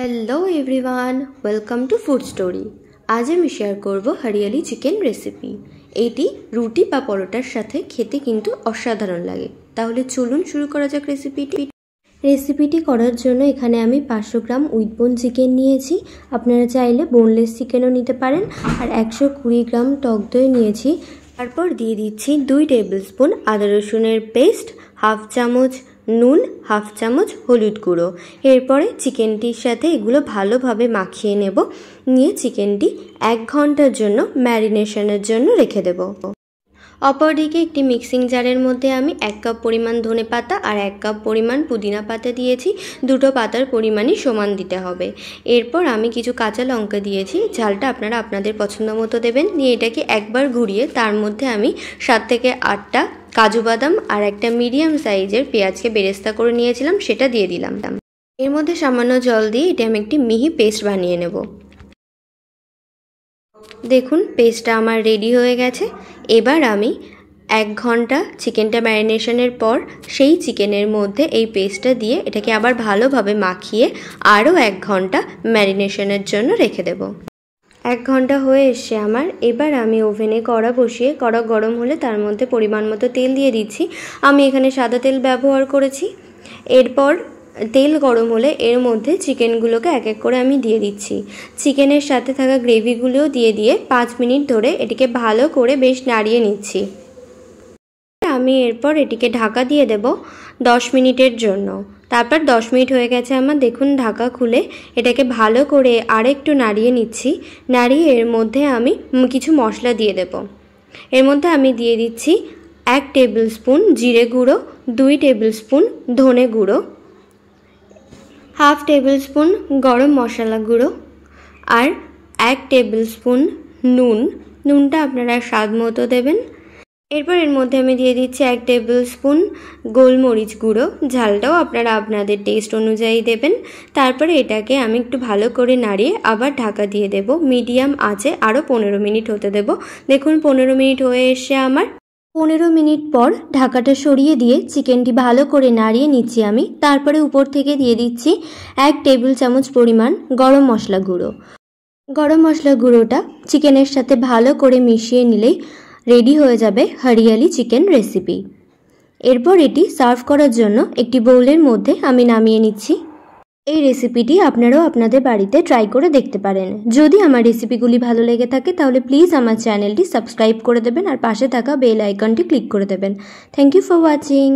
hello everyone welcome to food story আজ আমি share করব হরিয়ালি চিকেন রেসিপি এটি রুটি বা পরোটার সাথে খেতে কিন্তু অসাধারণ লাগে তাহলে চলুন শুরু করা যাক রেসিপিটি রেসিপিটি করার জন্য এখানে আমি পাঁচশো গ্রাম উইটবোন চিকেন নিয়েছি আপনারা চাইলে বোনলেস চিকেনও নিতে পারেন আর একশো কুড়ি গ্রাম টক দই নিয়েছি তারপর দিয়ে দিচ্ছি দুই টেবিল স্পুন আদা রসুনের পেস্ট হাফ চামচ নুন হাফ চামচ হলুদ গুঁড়ো এরপরে চিকেনটির সাথে এগুলো ভালোভাবে মাখিয়ে নেব নিয়ে চিকেনটি এক ঘন্টার জন্য ম্যারিনেশনের জন্য রেখে দেব অপরদিকে একটি মিক্সিং জারের মধ্যে আমি এক কাপ পরিমাণ ধনে পাতা আর এক কাপ পরিমাণ পুদিনা পাতা দিয়েছি দুটো পাতার পরিমাণই সমান দিতে হবে এরপর আমি কিছু কাঁচা লঙ্কা দিয়েছি ঝালটা আপনারা আপনাদের পছন্দ মতো দেবেন নিয়ে এটাকে একবার ঘুরিয়ে তার মধ্যে আমি সাত থেকে আটটা কাজু বাদাম আর একটা মিডিয়াম সাইজের পেঁয়াজকে বেরেস্তা করে নিয়েছিলাম সেটা দিয়ে দিলাম এর মধ্যে সামান্য জল দিয়ে এটা আমি একটি মিহি পেস্ট বানিয়ে নেব দেখুন পেস্টটা আমার রেডি হয়ে গেছে এবার আমি এক ঘন্টা চিকেনটা ম্যারিনেশনের পর সেই চিকেনের মধ্যে এই পেস্টটা দিয়ে এটাকে আবার ভালোভাবে মাখিয়ে আরও এক ঘন্টা ম্যারিনেশনের জন্য রেখে দেব এক ঘন্টা হয়ে এসছে আমার এবার আমি ওভেনে কড়া বসিয়ে কড়া গরম হলে তার মধ্যে পরিমাণ মতো তেল দিয়ে দিচ্ছি আমি এখানে সাদা তেল ব্যবহার করেছি এরপর তেল গরম হলে এর মধ্যে চিকেনগুলোকে এক এক করে আমি দিয়ে দিচ্ছি চিকেনের সাথে থাকা গ্রেভিগুলোও দিয়ে দিয়ে পাঁচ মিনিট ধরে এটিকে ভালো করে বেশ নাড়িয়ে নিচ্ছি আমি এরপর এটিকে ঢাকা দিয়ে দেব দশ মিনিটের জন্য তারপর দশ মিনিট হয়ে গেছে আমার দেখুন ঢাকা খুলে এটাকে ভালো করে আরেকটু নাড়িয়ে নিচ্ছি নাড়িয়ে এর মধ্যে আমি কিছু মশলা দিয়ে দেব এর মধ্যে আমি দিয়ে দিচ্ছি এক টেবিল স্পুন জিরে গুঁড়ো দুই টেবিল স্পুন ধনে গুঁড়ো হাফ টেবিল স্পুন গরম মশলা গুঁড়ো আর এক টেবিল স্পুন নুন নুনটা আপনারা স্বাদ মতো দেবেন এরপর এর মধ্যে আমি দিয়ে দিচ্ছি এক টেবিল স্পুন গোলমরিচ গুঁড়ো ঝালটাও আপনারা আপনাদের টেস্ট অনুযায়ী দেবেন তারপরে এটাকে আমি একটু ভালো করে নাড়িয়ে আবার ঢাকা দিয়ে দেব মিডিয়াম আছে আরও পনেরো মিনিট হতে দেব দেখুন পনেরো মিনিট হয়ে এসে আমার পনেরো মিনিট পর ঢাকাটা সরিয়ে দিয়ে চিকেনটি ভালো করে নাড়িয়ে নিচ্ছি আমি তারপরে উপর থেকে দিয়ে দিচ্ছি এক টেবিল চামচ পরিমাণ গরম মশলা গুঁড়ো গরম মশলা গুঁড়োটা চিকেনের সাথে ভালো করে মিশিয়ে নিলেই রেডি হয়ে যাবে হরিয়ালি চিকেন রেসিপি এরপর এটি সার্ভ করার জন্য একটি বোলের মধ্যে আমি নামিয়ে নিচ্ছি এই রেসিপিটি আপনারাও আপনাদের বাড়িতে ট্রাই করে দেখতে পারেন যদি আমার রেসিপিগুলি ভালো লেগে থাকে তাহলে প্লিজ আমার চ্যানেলটি সাবস্ক্রাইব করে দেবেন আর পাশে থাকা বেল আইকনটি ক্লিক করে দেবেন থ্যাংক ইউ ফর ওয়াচিং